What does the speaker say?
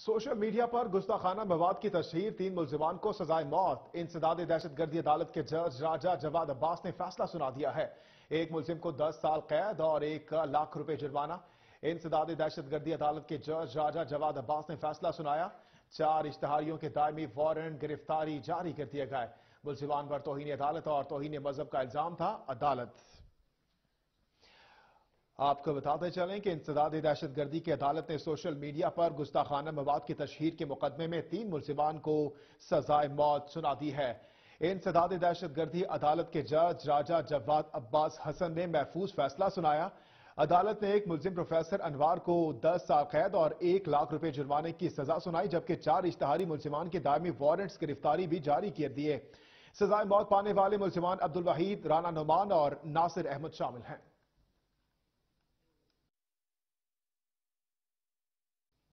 social media पर गुस्ताखाना मवाद की तस्वीर तीन मुलजमान को सजाए मौत इंसदाद दहशतगर्दी अदालत के जज राजा जवाद अब्बास ने फैसला सुना दिया है एक मुलजिम को दस साल कैद और एक लाख रुपए जुर्माना इंसदाद दहशतगर्दी अदालत के जज राजा जवाद अब्बास ने फैसला सुनाया चार इश्तहारियों के दायमी वारंट गिरफ्तारी जारी कर दिए गए मुलजिमान पर तोहनी अदालत और तोहनी मजहब का इल्जाम था अदालत आपको बताते चलें कि इंसदाद दहशतगर्दी की अदालत ने सोशल मीडिया पर गुस्ताखाना मवाद की तशहर के मुकदमे में तीन मुलजमान को सजाए मौत सुना दी है इंसदाद दहशतगर्दी अदालत के जज राजा जवाद अब्बास हसन ने महफूज फैसला सुनाया अदालत ने एक मुलजिम प्रोफेसर अनवार को दस साल कैद और एक लाख रुपए जुर्माने की सजा सुनाई जबकि चार इश्तहारी मुलजमान के दायमी वारंट्स गिरफ्तारी भी जारी किए दिए सजाए मौत पाने वाले मुलजमान अब्दुल वहीद राना नुमान और नासिर अहमद शामिल हैं